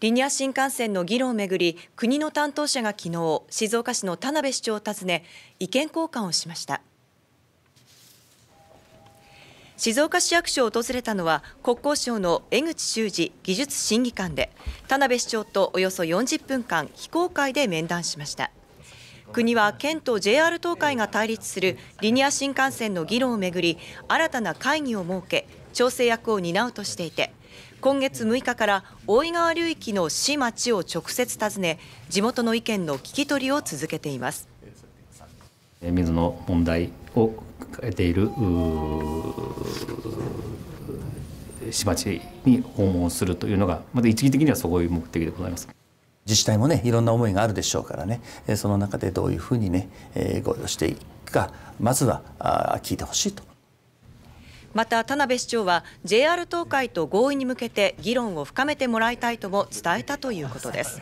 リニア新幹線の議論をめぐり、国の担当者が昨日、静岡市の田辺市長を訪ね、意見交換をしました。静岡市役所を訪れたのは国交省の江口修司技術審議官で田辺市長とおよそ40分間非公開で面談しました。国は県と JR 東海が対立するリニア新幹線の議論をめぐり新たな会議を設け調整役を担うとしていて今月6日から大井川流域の市町を直接訪ね地元の意見の聞き取りを続けています水の問題を抱えている市町に訪問するというのがまた一義的にはそういう目的でございます。自治体もねいろんな思いがあるでしょうからねその中でどういうふうにね合意をしていくかまずは聞いてほしいと。また田辺市長は JR 東海と合意に向けて議論を深めてもらいたいとも伝えたということです。